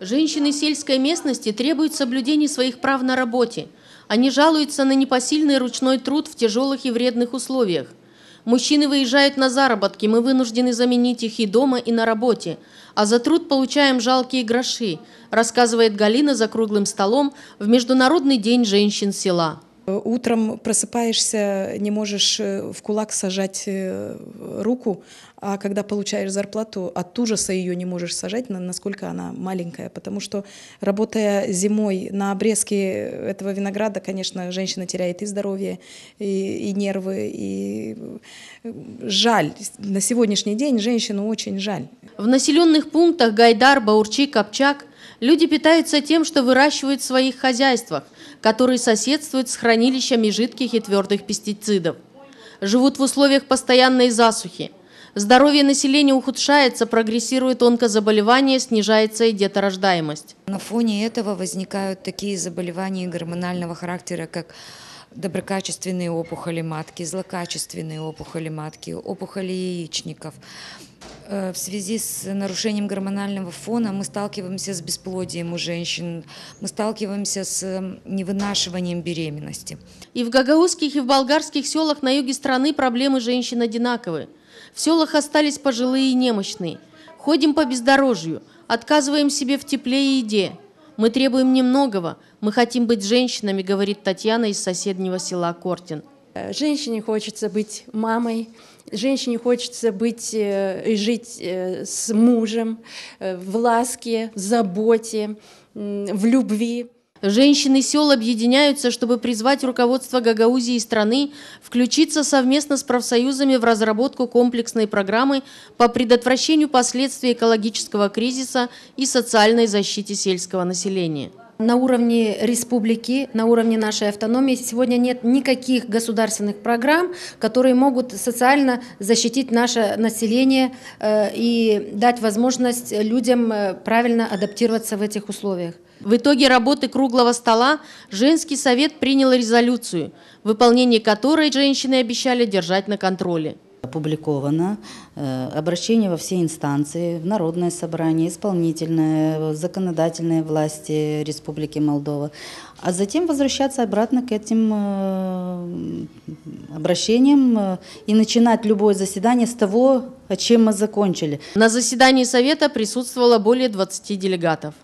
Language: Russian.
Женщины сельской местности требуют соблюдения своих прав на работе. Они жалуются на непосильный ручной труд в тяжелых и вредных условиях. Мужчины выезжают на заработки, мы вынуждены заменить их и дома, и на работе. А за труд получаем жалкие гроши, рассказывает Галина за круглым столом в Международный день женщин села. Э, утром просыпаешься, не можешь э, в кулак сажать э, руку, а когда получаешь зарплату, от ужаса ее не можешь сажать, насколько она маленькая. Потому что, работая зимой на обрезке этого винограда, конечно, женщина теряет и здоровье, и, и нервы, и жаль. На сегодняшний день женщину очень жаль. В населенных пунктах Гайдар, Баурчи, Копчак Люди питаются тем, что выращивают в своих хозяйствах, которые соседствуют с хранилищами жидких и твердых пестицидов. Живут в условиях постоянной засухи. Здоровье населения ухудшается, прогрессирует онкозаболевание, снижается и деторождаемость. На фоне этого возникают такие заболевания гормонального характера, как доброкачественные опухоли матки, злокачественные опухоли матки, опухоли яичников – Э, в связи с нарушением гормонального фона мы сталкиваемся с бесплодием у женщин, мы сталкиваемся с э, невынашиванием беременности. И в гагаузских, и в болгарских селах на юге страны проблемы женщин одинаковы. В селах остались пожилые и немощные. Ходим по бездорожью, отказываем себе в тепле и еде. Мы требуем немногого, мы хотим быть женщинами, говорит Татьяна из соседнего села Кортин. Э, женщине хочется быть мамой, женщине хочется быть э, и жить э, с мужем в ласке, в заботе, в любви. Женщины сел объединяются, чтобы призвать руководство Гагаузии страны включиться совместно с профсоюзами в разработку комплексной программы по предотвращению последствий экологического кризиса и социальной защите сельского населения. На уровне республики, на уровне нашей автономии сегодня нет никаких государственных программ, которые могут социально защитить наше население э, и дать возможность людям э, правильно адаптироваться в этих условиях. В итоге работы круглого стола женский совет принял резолюцию, выполнение которой женщины обещали держать на контроле. Опубликовано э, обращение во все инстанции, в Народное собрание, исполнительное, законодательные власти Республики Молдова, а затем возвращаться обратно к этим э, обращениям э, и начинать любое заседание с того, чем мы закончили. На заседании Совета присутствовало более 20 делегатов.